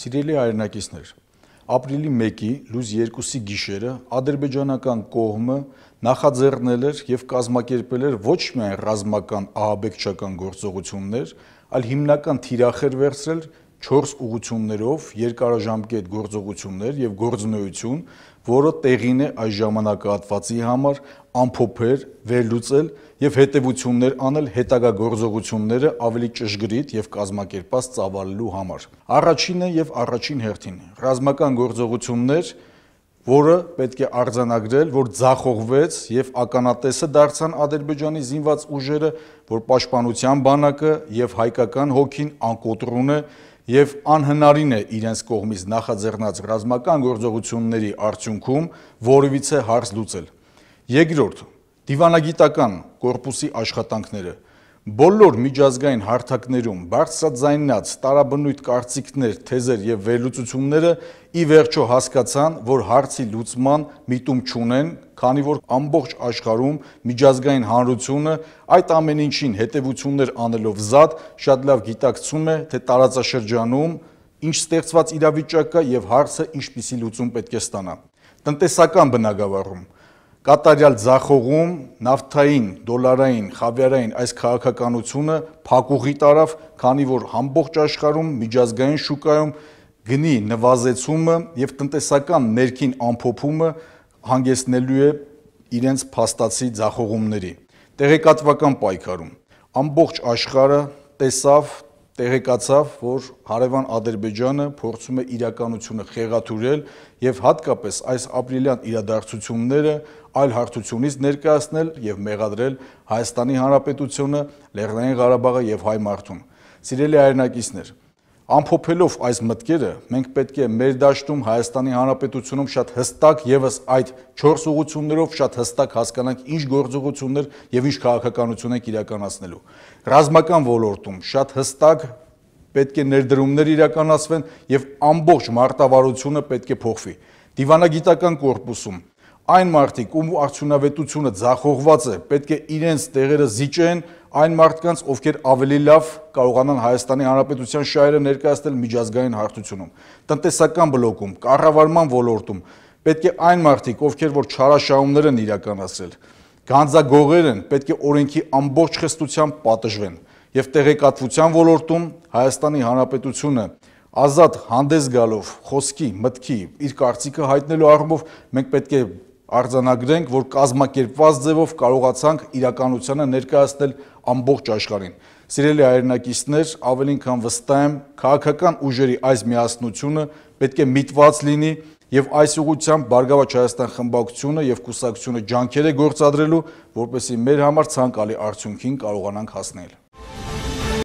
Սիրելի հայրենակիցներ, ապրիլի 1-ի լույս 2-ի գիշերը ադրբեջանական կողմը նախաձեռնել էր եւ կազմակերպել էր ոչ միայն ռազմական ահաբեկչական գործողություններ, այլ հիմնական թիրախեր վերցրել 4 ուղություններով երկարաժամկետ գործողություններ եւ գործնություն, որը տեղին է այս ժամանակահատվածի համար ամփոփեր, վերլուծել եւ հետեւություններ անել հետագա գործողությունները ավելի ճշգրիտ եւ կազմակերպված ծավալելու համար։ Առաջինը եւ առաջին հերթին ռազմական գործողություններ որը պետք է արձանագրել, որ ձախողվեց եւ ականատեսը դարձան Ադրբեջանի զինված ուժերը, որ պաշտպանության բանակը եւ հայկական հոգին անկոտրուն է եւ անհնարին է իրենց կողմից նախաձեռնած ռազմական գործողությունների արդյունքում որևիցե հարց լուծել։ Երկրորդ՝ դիվանագիտական կորպուսի աշխատանքները Բոլոր միջազգային հարթակներում բարձրաձայնած տարաբնույթ կարծիքներ, թեզեր եւ վերլուծությունները ի վերջո հասկացան, որ հարցի լուծման միտում չունեն, քանի որ ամբողջ աշխարհում միջազգային հանրությունը այդ ամեն ինչին հետևություններ անելով զատ շատ լավ գիտակցում է, թե տարածաշրջանում ինչ ստեղծված իրավիճակը եւ հարցը ինչպիսի լուծում պետք է ստանա։ Տնտեսական բնագավառում կատարյալ ձախողում նավթային, դոլարային, խավիարային այս քաղաքականությունը փակուղի տարավ, քանի որ ամբողջ աշխարհում միջազգային շուկայում գնի նվազեցումը եւ տնտեսական ներքին ամփոփումը հանգեցնելու է իրենց փաստացի ձախողումների։ Տեղեկատվական պայքարում ամբողջ աշխարհը տեսավ, տեղեկացավ, որ հարևան Ադրբեջանը փորձում է իրականությունը խեղաթուրել եւ հատկապես այս ապրիլյան իրադարձությունները այլ հարթությունից ներկայացնել եւ մեղադրել Հայաստանի Հանրապետությունը, Լեռնային Ղարաբաղը եւ հայ մարդուն։ Սիրելի հայրենակիցներ, Ամփոփելով այս մտքերը, մենք պետք է մեր դաշտում Հայաստանի Հանրապետությունում շատ հստակ եւս այդ 4 ուղություններով շատ հստակ հասկանանք ինչ գործողություններ եւ ինչ քաղաքականություն ենք իրականացնելու։ Ռազմական ոլորտում շատ հստակ պետք է ներդրումներ իրականացվեն եւ ամբողջ մարտավարությունը պետք է փոխվի։ Դիվանագիտական կորպուսում այն մարտիկ, ում արդյունավետությունը ձախողված է, պետք է իրենց տեղերը զիջեն այն մարդկանց, ովքեր ավելի լավ կարողանան Հայաստանի Հանրապետության շահերը ներկայացնել միջազգային հարթությունում, տնտեսական բլոկում, կառավարման ոլորտում, պետք է այն մարդիկ, ովքեր որ չարաշահումներ են իրականացրել, գանձագողեր են, պետք է օրենքի ամբողջ խստությամբ պատժվեն եւ տեղեկատվության ոլորտում Հայաստանի Հանրապետությունը ազատ հանդես գալով խոսքի, մտքի, իր կարծիքը հայտնելու առումով մենք պետք է արձանագրենք, որ կազմակերպված ձևով կարողացանք իրականությանը ներկայացնել ամբողջ աշխարհին։ Սիրելի հայրենակիցներ, ավելին քան վստահ եմ, քաղաքական ուժերի այս միասնությունը պետք է միտված լինի եւ այս ուղությամբ Բարգավաճ Հայաստան խմբակցությունը եւ կուսակցությունը ջանքեր է գործադրելու, որպեսզի մեր համար ցանկալի արդյունքին կարողանանք հասնել։